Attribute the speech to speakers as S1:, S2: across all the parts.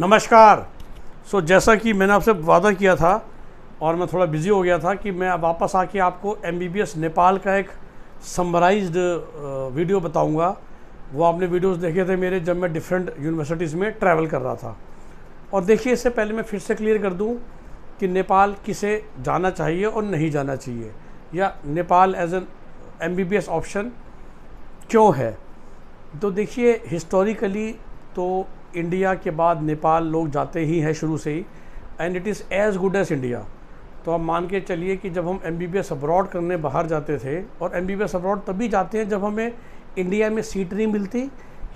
S1: नमस्कार सो so, जैसा कि मैंने आपसे वादा किया था और मैं थोड़ा बिज़ी हो गया था कि मैं वापस आके आपको एम नेपाल का एक समराइज्ड वीडियो uh, बताऊंगा वो आपने वीडियोस देखे थे मेरे जब मैं डिफरेंट यूनिवर्सिटीज़ में ट्रैवल कर रहा था और देखिए इससे पहले मैं फिर से क्लियर कर दूँ कि नेपाल किसे जाना चाहिए और नहीं जाना चाहिए या Nepal as an M option क्यों है तो देखिए हिस्टोरिकली तो इंडिया के बाद नेपाल लोग जाते ही हैं शुरू से ही and it is as good as India तो आप मान के चलिए कि जब हम M B B S abroad करने बाहर जाते थे और M B B S abroad तभी जाते हैं जब हमें इंडिया में सीट नहीं मिलती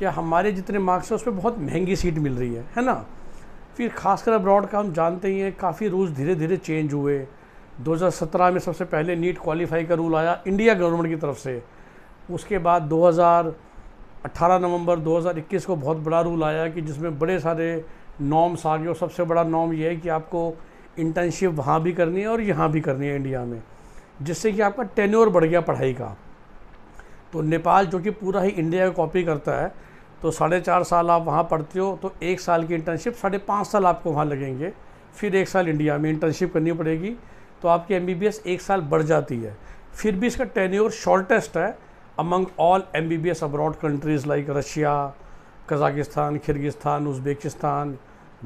S1: या हमारे जितने मार्क्स हैं उस पर बहुत महंगी सीट मिल रही है है ना फिर खासकर अब्रॉड का हम जानते ही हैं काफ़ी रूल्स धीरे धीरे चेंज हुए 2017 में सबसे पहले नीट क्वालिफाई का रूल आया इंडिया गवर्नमेंट की तरफ से उसके बाद हज़ार 18 नवंबर 2021 को बहुत बड़ा रूल आया कि जिसमें बड़े सारे नॉर्म्स आ गए और सबसे बड़ा नॉर्म ये है कि आपको इंटर्नशिप वहाँ भी करनी है और यहाँ भी करनी है इंडिया में जिससे कि आपका टेन्योर बढ़ गया पढ़ाई का तो नेपाल जो कि पूरा ही इंडिया का कॉपी करता है तो साढ़े चार साल आप वहाँ पढ़ते हो तो एक साल की इंटर्नशिप साढ़े पाँच साल आपको वहाँ लगेंगे फिर एक साल इंडिया में इंटर्नशिप करनी पड़ेगी तो आपकी एम एक साल बढ़ जाती है फिर भी इसका टेन्योर शॉर्टेस्ट है among all MBBS abroad countries like Russia, Kazakhstan, Kyrgyzstan, Uzbekistan,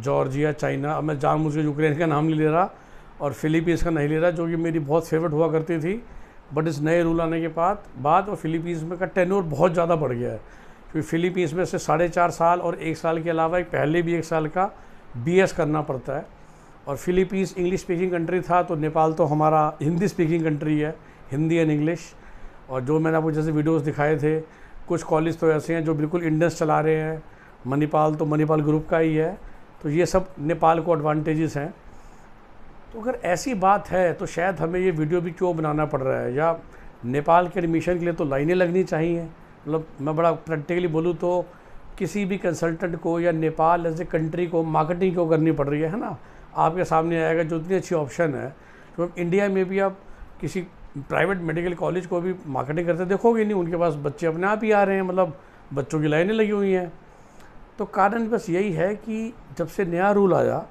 S1: Georgia China अब मैं जान मुझे यूक्रेन का नाम नहीं ले रहा और फिलीपींस का नहीं ले रहा जो कि मेरी बहुत फेवरेट हुआ करती थी बट इस नए रूल आने के बाद बाद और फिलीपींस में का टेन्योर बहुत ज़्यादा बढ़ गया है क्योंकि फिलीपींस में से साढ़े चार साल और एक साल के अलावा एक पहले भी एक साल का बी करना पड़ता है और फिलीपींस इंग्लिश स्पीकिंग कंट्री था तो नेपाल तो हमारा हिंदी स्पीकिंग कंट्री है हिंदी एंड इंग्लिश और जो मैंने आपको जैसे वीडियोस दिखाए थे कुछ कॉलेज तो ऐसे हैं जो बिल्कुल इंडस चला रहे हैं मणिपाल तो मणिपाल ग्रुप का ही है तो ये सब नेपाल को एडवांटेजेस हैं तो अगर ऐसी बात है तो शायद हमें ये वीडियो भी क्यों बनाना पड़ रहा है या नेपाल के एडमिशन के लिए तो लाइनें लगनी चाहिए मतलब मैं बड़ा प्रैक्टिकली बोलूँ तो किसी भी कंसल्टेंट को या नेपाल एज ए कंट्री को मार्केटिंग क्यों करनी पड़ रही है ना आपके सामने आएगा जो इतनी अच्छी ऑप्शन है तो इंडिया में भी आप किसी प्राइवेट मेडिकल कॉलेज को भी मार्केटिंग करते देखोगे नहीं उनके पास बच्चे अपने आप ही आ रहे हैं मतलब बच्चों की लाइनें लगी हुई हैं तो कारण बस यही है कि जब से नया रूल आया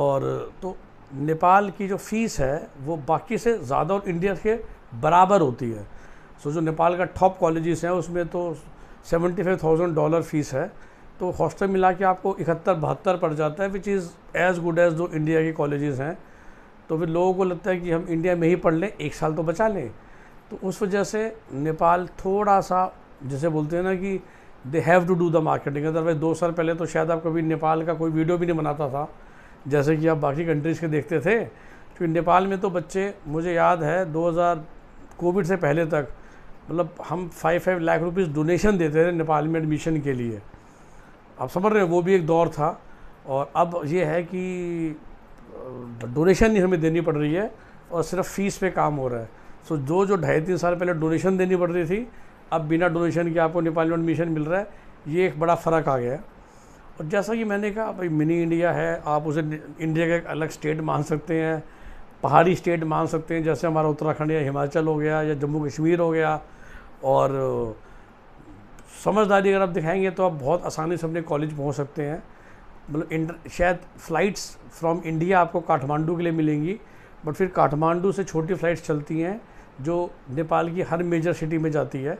S1: और तो नेपाल की जो फ़ीस है वो बाकी से ज़्यादा और इंडिया के बराबर होती है सो जो नेपाल का टॉप कॉलेजेस हैं उसमें तो seventy five thousand dollar fees है तो हॉस्टल मिला के आपको इकहत्तर बहत्तर पड़ जाता है which is as good as जो इंडिया के कॉलेजेस हैं तो फिर लोगों को लगता है कि हम इंडिया में ही पढ़ लें एक साल तो बचा लें तो उस वजह से नेपाल थोड़ा सा जैसे बोलते हैं ना कि they have to do the marketing otherwise दो साल पहले तो शायद आप कभी नेपाल का कोई वीडियो भी नहीं बनाता था जैसे कि आप बाकी कंट्रीज़ के देखते थे क्योंकि तो नेपाल में तो बच्चे मुझे याद है 2000 कोविड से पहले तक मतलब हम five five lakh rupees donation देते थे नेपाल में एडमिशन के लिए आप समझ रहे हैं वो भी एक दौर था और अब ये है कि डोनेशन ही हमें देनी पड़ रही है और सिर्फ फीस पे काम हो रहा है सो जो जो ढाई तीन साल पहले डोनेशन देनी पड़ रही थी अब बिना डोनेशन के आपको नेपाल में एडमिशन मिल रहा है ये एक बड़ा फ़र्क आ गया है और जैसा कि मैंने कहा भाई मिनी इंडिया है आप उसे इंडिया का एक अलग स्टेट मान सकते हैं पहाड़ी स्टेट मान सकते हैं जैसे हमारा उत्तराखंड या हिमाचल हो गया या जम्मू कश्मीर हो गया और समझदारी अगर आप दिखाएंगे तो आप बहुत आसानी से अपने कॉलेज पहुंच सकते हैं मतलब इंटर शायद फ़्लाइट्स फ्रॉम इंडिया आपको काठमांडू के लिए मिलेंगी बट फिर काठमांडू से छोटी फ़्लाइट्स चलती हैं जो नेपाल की हर मेजर सिटी में जाती है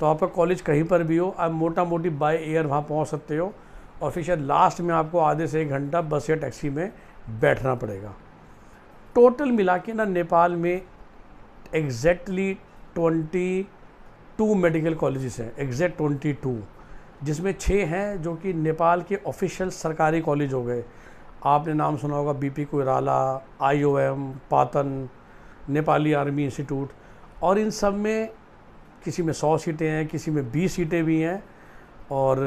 S1: तो आपका कॉलेज कहीं पर भी हो आप मोटा मोटी बाय एयर वहाँ पहुँच सकते हो और फिर शायद लास्ट में आपको आधे से एक घंटा बस या टैक्सी में बैठना पड़ेगा टोटल मिला के ना नेपाल में exactly twenty two medical colleges हैं एग्जैक्ट ट्वेंटी टू जिसमें छः हैं जो कि नेपाल के ऑफिशियल सरकारी कॉलेज हो गए आपने नाम सुना होगा B P Koirala I O M Patan Nepali army institute और इन सब में किसी में सौ सीटें हैं किसी में बीस सीटें भी हैं और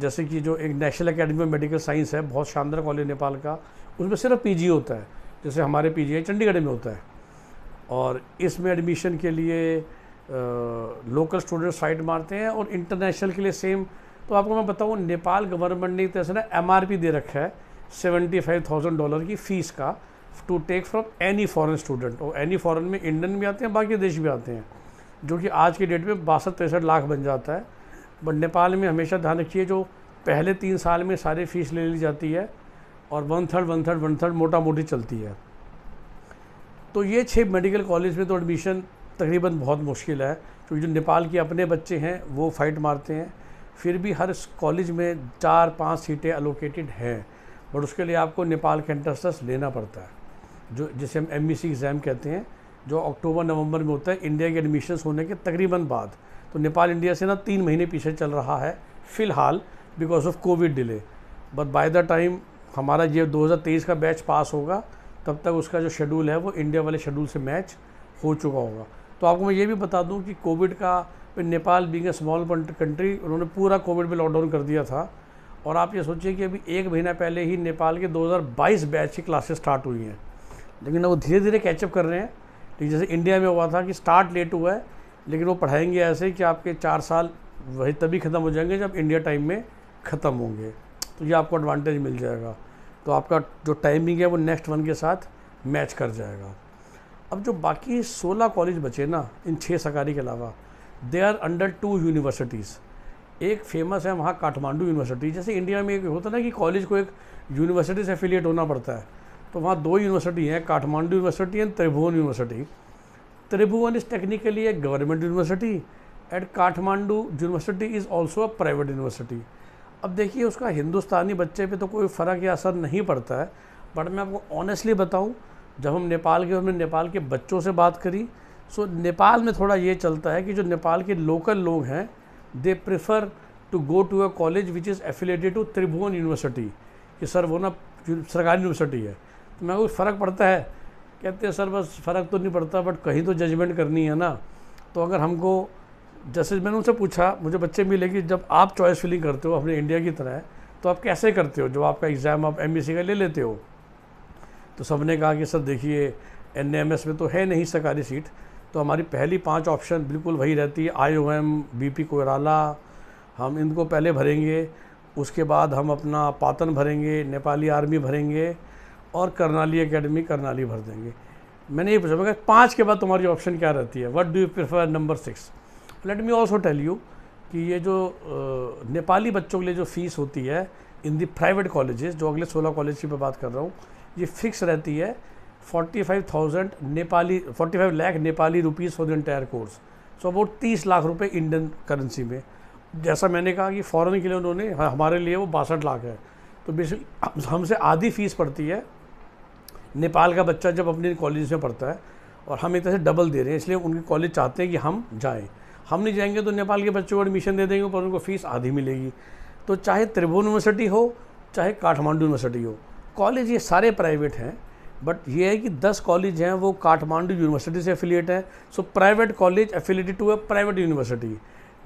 S1: जैसे कि जो एक national academy of medical science है बहुत शानदार कॉलेज नेपाल का उसमें सिर्फ पीजी होता है जैसे हमारे पीजी चंडीगढ़ में होता है और इसमें एडमिशन के लिए लोकल स्टूडेंट्स फाइट मारते हैं और इंटरनेशनल के लिए सेम तो आपको मैं बताऊँ नेपाल गवर्नमेंट ने तो तरह से ना एम दे रखा है सेवेंटी फाइव थाउजेंड डॉलर की फ़ीस का to take from any foreign student और एनी फॉरेन में इंडियन भी आते हैं बाकी देश भी आते हैं जो कि आज के डेट में बासठ तिरसठ लाख बन जाता है बट नेपाल में हमेशा ध्यान रखिए जो पहले तीन साल में सारी फ़ीस ले ली जाती है और one third one third one third मोटा मोटी चलती है तो ये छः मेडिकल कॉलेज में तो एडमिशन तकरीबन बहुत मुश्किल है क्योंकि जो नेपाल के अपने बच्चे हैं वो फाइट मारते हैं फिर भी हर कॉलेज में चार पाँच सीटें अलोकेटेड हैं बट उसके लिए आपको नेपाल के एंट्रेंस लेना पड़ता है जो जिसे हम एम एग्ज़ाम e कहते हैं जो अक्टूबर नवंबर में होता है इंडिया के एडमिशन्स होने के तकरीबन बाद तो नेपाल इंडिया से ना तीन महीने पीछे चल रहा है फ़िलहाल because of COVID delay but by the time हमारा ये 2023 का बैच पास होगा तब तक उसका जो शेड्यूल है वो इंडिया वाले शेड्यूल से मैच हो चुका होगा तो आपको मैं ये भी बता दूं कि कोविड का Nepal being a small country उन्होंने पूरा कोविड में लॉकडाउन कर दिया था और आप ये सोचिए कि अभी एक महीना पहले ही नेपाल के 2022 बैच की क्लासेस स्टार्ट हुई हैं लेकिन वो धीरे धीरे कैचअप कर रहे हैं जैसे इंडिया में हुआ था कि स्टार्ट लेट हुआ है लेकिन वो पढ़ाएंगे ऐसे कि आपके चार साल वही तभी ख़त्म हो जाएंगे जब इंडिया टाइम में ख़त्म होंगे तो ये आपको एडवांटेज मिल जाएगा तो आपका जो टाइमिंग है वो नेक्स्ट वन के साथ मैच कर जाएगा अब जो बाकी 16 कॉलेज बचे ना इन छः सरकारी के अलावा they are under two universities एक फेमस है वहाँ काठमांडू यूनिवर्सिटी जैसे इंडिया में एक होता ना कि कॉलेज को एक यूनिवर्सिटी से एफिलिएट होना पड़ता है तो वहाँ दो यूनिवर्सिटी हैं Kathmandu university and Tribhuvan university Tribhuvan is technically a government university at Kathmandu university is also a private university अब देखिए उसका हिंदुस्तानी बच्चे पे तो कोई फ़र्क या असर नहीं पड़ता है बट मैं आपको ऑनेस्टली बताऊँ जब हम नेपाल के हमने नेपाल के बच्चों से बात करी सो नेपाल में थोड़ा ये चलता है कि जो नेपाल के लोकल लोग हैं they prefer to go to a college which is affiliated to Tribhuvan university कि सर वो ना सरकारी यूनिवर्सिटी है तो मैं कुछ फ़र्क पड़ता है कहते हैं सर बस फ़र्क तो नहीं पड़ता बट कहीं तो जजमेंट करनी है ना तो अगर हमको जैसे मैंने उनसे पूछा मुझे बच्चे मिले कि जब आप चॉइस फिलिंग करते हो अपने इंडिया की तरह तो आप कैसे करते हो जब आपका एग्ज़ाम आप एम का ले लेते हो तो सब ने कहा कि सर देखिए एन में तो है नहीं सरकारी सीट तो हमारी पहली पांच ऑप्शन बिल्कुल वही रहती है I O M B P Koirala हम इनको पहले भरेंगे उसके बाद हम अपना पातन भरेंगे नेपाली आर्मी भरेंगे और करनाली एकेडमी करनाली भर देंगे मैंने ये पूछा मैं पाँच के बाद तुम्हारी ऑप्शन क्या रहती है what do you prefer number six let me also tell you कि ये जो नेपाली बच्चों के लिए जो फीस होती है इन दी प्राइवेट कॉलेजेस जो अगले सोलह कॉलेज की मैं बात कर रहा हूँ ये फिक्स रहती है 45,000 Nepali 45 lakh Nepali rupees for the entire course so about तीस लाख रुपए इंडियन करेंसी में जैसा मैंने कहा कि फ़ॉरन के लिए उन्होंने हाँ, हमारे लिए वो बासठ लाख है तो बेसिकली हमसे आधी फ़ीस पड़ती है नेपाल का बच्चा जब अपने कॉलेज में पढ़ता है और हम एक तरह से डबल दे रहे हैं इसलिए उनके कॉलेज चाहते हैं कि हम जाएँ हम नहीं जाएंगे तो नेपाल के बच्चों को एडमिशन दे देंगे पर उनको फ़ीस आधी मिलेगी तो चाहे त्रिभुवन यूनिवर्सिटी हो चाहे काठमांडू यूनिवर्सिटी हो कॉलेज ये सारे प्राइवेट हैं बट ये है कि दस कॉलेज हैं वो काठमांडू यूनिवर्सिटी से एफिलिएट हैं so private college affiliated to a private university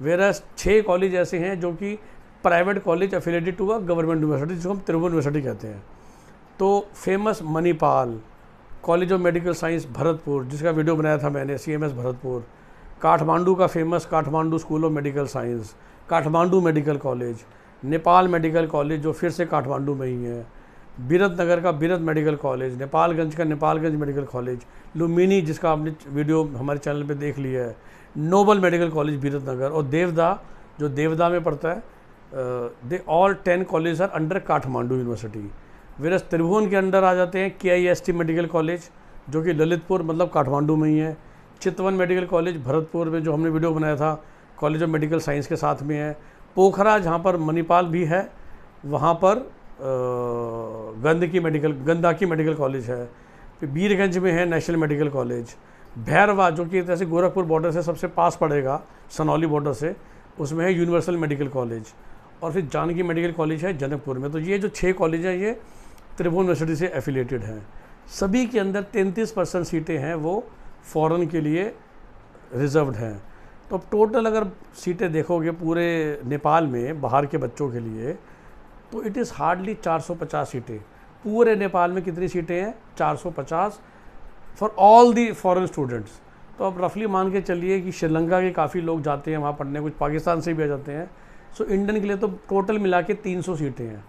S1: whereas छः कॉलेज ऐसे हैं जो कि private college affiliated to a government university जिसको हम त्रिभुवन यूनिवर्सिटी कहते हैं तो famous Manipal college of medical science Bharatpur जिसका वीडियो बनाया था मैंने सी भरतपुर काठमांडू का famous Kathmandu school of medical science Kathmandu medical college Nepal medical college जो फिर से काठमांडू में ही है बीरत नगर का बीरत मेडिकल कॉलेज नेपालगंज का नेपालगंज मेडिकल कॉलेज लुमिनी जिसका आपने वीडियो हमारे चैनल पे देख लिया है Nobel medical college Biratnagar और देवदा जो देवदा में पड़ता है they all ten college are under Kathmandu university whereas Tribhuvan के अंडर आ जाते हैं K I S T medical college जो कि ललितपुर मतलब काठमांडू में ही है चितवन मेडिकल कॉलेज भरतपुर में जो हमने वीडियो बनाया था कॉलेज ऑफ मेडिकल साइंस के साथ में है पोखरा जहाँ पर मणिपाल भी है वहाँ पर गंद की मेडिकल गंदा की मेडिकल कॉलेज है फिर बीरगंज में है नेशनल मेडिकल कॉलेज भैरवा जो कि जैसे गोरखपुर बॉर्डर से सबसे पास पड़ेगा सनौली बॉर्डर से उसमें है यूनिवर्सल मेडिकल कॉलेज और फिर जानकी मेडिकल कॉलेज है जनकपुर में तो ये जो छः कॉलेज हैं ये त्रिभुवन यूनिवर्सिटी से एफिलेटेड हैं सभी के अंदर तैंतीस परसेंट सीटें हैं वो फ़ौरन के लिए रिजर्व हैं तो टोटल अगर सीटें देखोगे पूरे नेपाल में बाहर के बच्चों के लिए तो इट इज़ हार्डली 450 सीटें पूरे नेपाल में कितनी सीटें हैं 450 for all the foreign students तो आप रफली मान के चलिए कि श्रीलंका के काफ़ी लोग जाते हैं वहाँ पढ़ने कुछ पाकिस्तान से भी आ जाते हैं सो इंडियन के लिए तो टोटल मिला के तीन सीटें हैं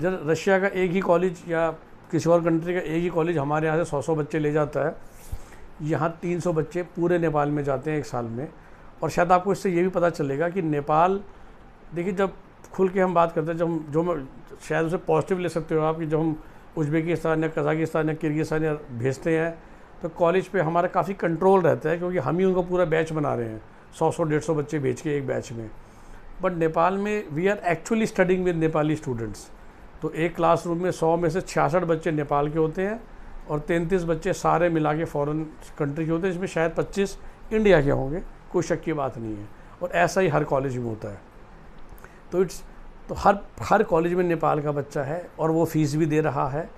S1: जब रशिया का एक ही कॉलेज या किसी और कंट्री का एक ही कॉलेज हमारे यहाँ से सौ सौ बच्चे ले जाता है यहाँ तीन सौ बच्चे पूरे नेपाल में जाते हैं एक साल में और शायद आपको इससे ये भी पता चलेगा कि नेपाल देखिए जब खुल के हम बात करते हैं जब जो शायद उसे पॉजिटिव ले सकते हो आप कि जब हम उज्बेकिस्तान या कजाकिस्तान या किर्गिस्तान या भेजते हैं तो कॉलेज पे हमारा काफ़ी कंट्रोल रहता है क्योंकि हम ही उनको पूरा बैच बना रहे हैं सौ सौ डेढ़ सौ बच्चे भेज के एक बैच में बट नेपाल में we are actually studying with Nepali students तो एक क्लासरूम में सौ में से छियासठ बच्चे नेपाल के होते हैं और तैंतीस बच्चे सारे मिला के फ़ॉरन कंट्री के होते हैं इसमें शायद पच्चीस इंडिया के होंगे कोई शक की बात नहीं है और ऐसा ही हर कॉलेज में होता है तो इट्स तो हर हर कॉलेज में नेपाल का बच्चा है और वो फीस भी दे रहा है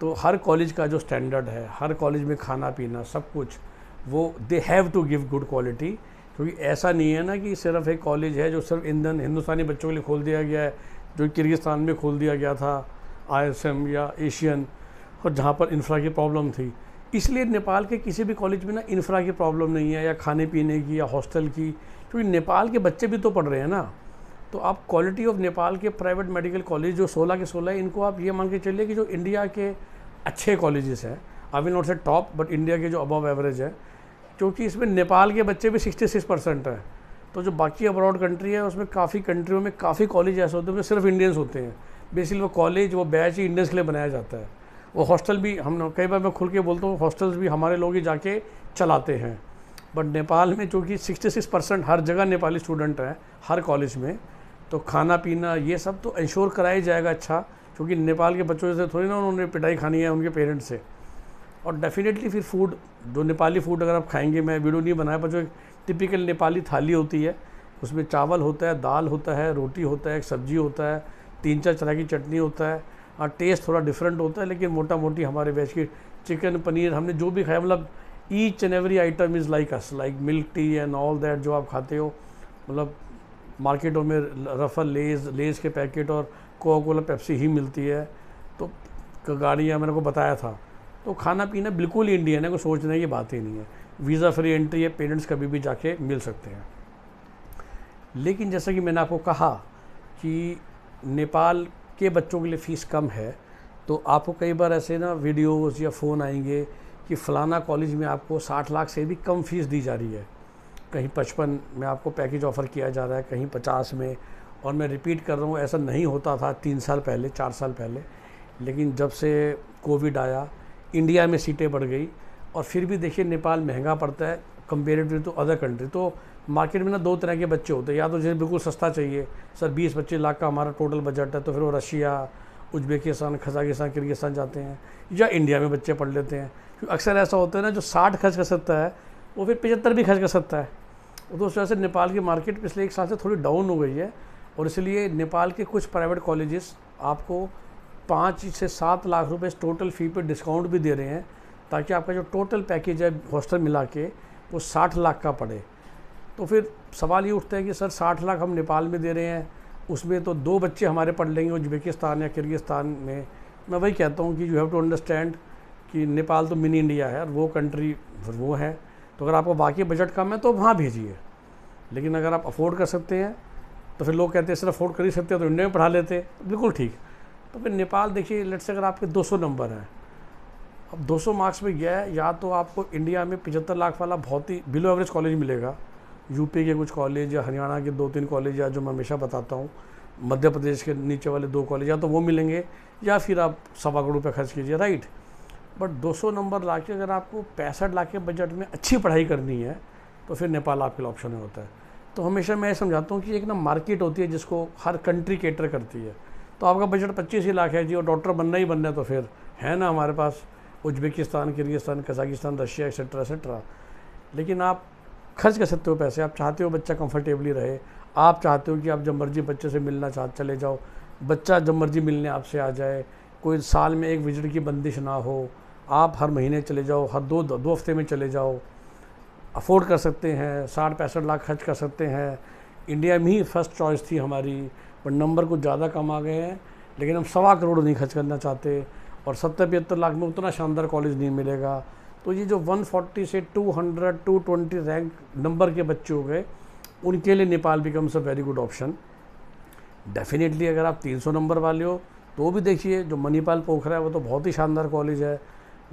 S1: तो हर कॉलेज का जो स्टैंडर्ड है हर कॉलेज में खाना पीना सब कुछ वो they have to give good quality क्योंकि ऐसा नहीं है ना कि सिर्फ एक कॉलेज है जो सिर्फ ईंधन हिंदुस्तानी बच्चों के लिए खोल दिया गया है जो किर्गिस्तान में खोल दिया गया था आई या एशियन और जहाँ पर इंफ्रा की प्रॉब्लम थी इसलिए नेपाल के किसी भी कॉलेज में ना इंफ्रा की प्रॉब्लम नहीं है या खाने पीने की या हॉस्टल की क्योंकि नेपाल के बच्चे भी तो पढ़ रहे हैं ना तो आप क्वालिटी ऑफ नेपाल के प्राइवेट मेडिकल कॉलेज जो 16 के 16 है इनको आप ये मान के चलिए कि जो इंडिया के अच्छे कॉलेजेस हैं I will not say top but India के जो अबव एवरेज है क्योंकि इसमें नेपाल के बच्चे भी 66 परसेंट हैं तो जो बाकी अब्रॉड कंट्री है उसमें काफ़ी कंट्रियों में काफ़ी कॉलेज ऐसे होते हैं सिर्फ इंडियंस होते हैं बेसिकली वो कॉलेज वो बैच ही इंडियंस के लिए बनाया जाता है वो हॉस्टल भी हम कई बार मैं खुल के बोलता हूँ हॉस्टल्स भी हमारे लोग ही जाके चलाते हैं बट नेपाल में चूँकि सिक्सटी परसेंट हर जगह नेपाली स्टूडेंट हैं हर कॉलेज में तो खाना पीना ये सब तो इंश्योर कराया जाएगा अच्छा क्योंकि नेपाल के बच्चों से थोड़ी ना उन्होंने पिटाई खानी है उनके पेरेंट्स से और डेफिनेटली फिर फूड जो नेपाली फूड अगर आप खाएंगे मैं वीडियो नहीं बनाया पर जो एक टिपिकल नेपाली थाली होती है उसमें चावल होता है दाल होता है रोटी होता है एक सब्जी होता है तीन चार तरह की चटनी होता है और टेस्ट थोड़ा डिफरेंट होता है लेकिन मोटा मोटी हमारे वेज की चिकन पनीर हमने जो भी खाया मतलब each and every item is like us like milk tea and all that जो आप खाते हो मतलब मार्केटों में रफल लेज लेज के पैकेट और कोका कोला पेप्सी ही मिलती है तो गाड़ियाँ मैंने को बताया था तो खाना पीना बिल्कुल इंडियन है कोई सोचने की बात ही नहीं है वीज़ा फ्री एंट्री है पेरेंट्स कभी भी जाके मिल सकते हैं लेकिन जैसा कि मैंने आपको कहा कि नेपाल के बच्चों के लिए फ़ीस कम है तो आपको कई बार ऐसे ना वीडियोस या फ़ोन आएंगे कि फ़लाना कॉलेज में आपको 60 लाख से भी कम फीस दी जा रही है कहीं पचपन में आपको पैकेज ऑफ़र किया जा रहा है कहीं पचास में और मैं रिपीट कर रहा हूँ ऐसा नहीं होता था तीन साल पहले चार साल पहले लेकिन जब से कोविड आया इंडिया में सीटें बढ़ गई और फिर भी देखिए नेपाल महंगा पड़ता है कंपेरेटिव टू अदर कंट्री तो मार्केट में ना दो तरह के बच्चे होते हैं या तो जिसे बिल्कुल सस्ता चाहिए सर बीस पच्चीस लाख का हमारा टोटल बजट है तो फिर वो रशिया उज्बेकिस्तान खजाकिस्तान किर्गिस्तान जाते हैं या इंडिया में बच्चे पढ़ लेते हैं क्योंकि अक्सर ऐसा होता है ना जो साठ खर्च कर सकता है वो फिर पचहत्तर भी खर्च कर सकता है और तो दूसरी वजह से नेपाल की मार्केट पिछले एक साल से थोड़ी डाउन हो गई है और इसलिए नेपाल के कुछ प्राइवेट कॉलेजेस आपको पाँच से सात लाख रुपए टोटल फ़ी पर डिस्काउंट भी दे रहे हैं ताकि आपका जो टोटल पैकेज है हॉस्टल मिला के वो साठ लाख का पड़े तो फिर सवाल ये उठता है कि सर साठ लाख हम नेपाल में दे रहे हैं उसमें तो दो बच्चे हमारे पढ़ लेंगे उज्बेकिस्तान या किर्गिस्तान में मैं वही कहता हूँ कि यू हैव टू अंडरस्टैंड कि नेपाल तो मिनी इंडिया है और वो कंट्री वो है तो अगर आपको बाकी बजट कम है तो वहाँ भेजिए लेकिन अगर आप अफोर्ड कर सकते हैं तो फिर लोग कहते हैं सिर्फ अफोर्ड कर ही सकते हैं तो इंडिया में पढ़ा लेते बिल्कुल ठीक तो फिर नेपाल देखिए लेट से अगर आपके 200 नंबर हैं अब 200 मार्क्स में गया है या तो आपको इंडिया में पचहत्तर लाख वाला बहुत ही बिलो एवरेज कॉलेज मिलेगा यूपी के कुछ कॉलेज या हरियाणा के दो तीन कॉलेज या जो मैं हमेशा बताता हूँ मध्य प्रदेश के नीचे वाले दो कॉलेज या तो वो मिलेंगे या फिर आप सवा करोड़ रुपये खर्च कीजिए राइट बट 200 नंबर ला के अगर आपको पैंसठ लाख के बजट में अच्छी पढ़ाई करनी है तो फिर नेपाल आपके लिए ऑप्शन होता है तो हमेशा मैं समझाता हूँ कि एक ना मार्केट होती है जिसको हर कंट्री केटर करती है तो आपका बजट पच्चीस ही लाख है जी और डॉक्टर बनना ही बनना है तो फिर है ना हमारे पास Uzbekistan Kyrgyzstan Kazakhstan Russia etcetera etcetera लेकिन आप खर्च कर सकते हो पैसे आप चाहते हो बच्चा कंफर्टेबली रहे आप चाहते हो कि आप जब मर्जी बच्चे से मिलना चाह चले जाओ बच्चा जब मर्जी मिलने आपसे आ जाए कोई साल में एक विजिट की बंदिश ना हो आप हर महीने चले जाओ हर दो दो हफ्ते में चले जाओ अफोर्ड कर सकते हैं साठ पैंसठ लाख खर्च कर सकते हैं इंडिया में ही फर्स्ट चॉइस थी हमारी पर नंबर कुछ ज़्यादा कम आ गए हैं लेकिन हम सवा करोड़ नहीं खर्च करना चाहते और सत्तर पचहत्तर लाख में उतना शानदार कॉलेज नहीं मिलेगा तो ये जो 140 से 200, 220 रैंक नंबर के बच्चे हो गए उनके लिए Nepal becomes a very good option definitely अगर आप 300 नंबर वाले हो तो भी देखिए जो मणिपाल पोखरा है वो तो बहुत ही शानदार कॉलेज है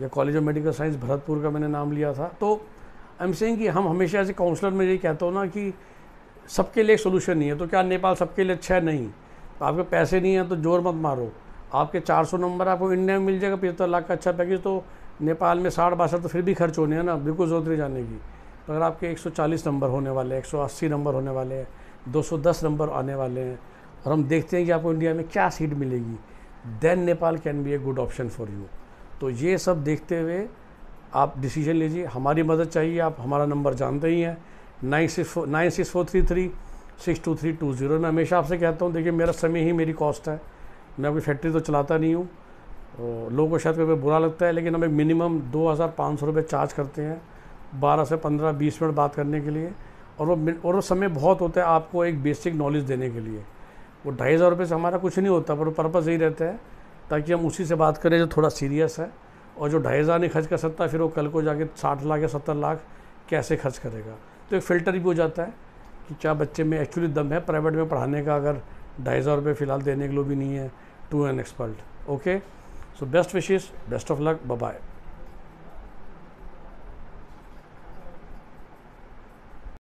S1: या college of medical science Bharatpur का मैंने नाम लिया था तो आई एम सेइंग कि हम हमेशा एज ए काउंसलर में यही कहता हूँ ना कि सबके लिए सोल्यूशन नहीं है तो क्या नेपाल सबके लिए अच्छा है नहीं तो आपके पैसे नहीं हैं तो जोर मत मारो आपके 400 नंबर आपको इंडिया में मिल जाएगा पचहत्तर लाख का अच्छा पैकेज तो नेपाल में साठ बासठ तो फिर भी खर्च होने हैं ना बिल्कुल जरूरत नहीं जाने की तो अगर आपके 140 नंबर होने वाले हैं 180 नंबर होने वाले हैं 210 नंबर आने वाले हैं और हम देखते हैं कि आपको इंडिया में क्या सीट मिलेगी then Nepal can be a good option for you तो ये सब देखते हुए आप डिसीजन लीजिए हमारी मदद चाहिए आप हमारा नंबर जानते ही हैं nine six four nine six four three three six two three two zero मैं हमेशा आपसे कहता हूँ देखिए मेरा समय ही मेरी कॉस्ट है मैं अभी फैक्ट्री तो चलाता नहीं हूँ लोगों को शायद कभी बुरा लगता है लेकिन हमें मिनिमम दो हज़ार पाँच सौ रुपये चार्ज करते हैं बारह से पंद्रह बीस मिनट बात करने के लिए और वो और वो समय बहुत होता है आपको एक बेसिक नॉलेज देने के लिए वो ढाई हज़ार रुपये से हमारा कुछ नहीं होता पर पर्पज़ यही रहता है ताकि हम उसी से बात करें जो थोड़ा सीरियस है और जो ढाई हज़ार नहीं खर्च कर सकता फिर वो कल को जाके साठ लाख या सत्तर लाख कैसे खर्च करेगा तो एक फ़िल्टर भी हो जाता है कि क्या बच्चे में एक्चुअली दम है प्राइवेट में पढ़ाने का अगर ढाई हज़ार रुपये फ़िलहाल देने के लिए भी नहीं है to an expert okay so best wishes best of luck bye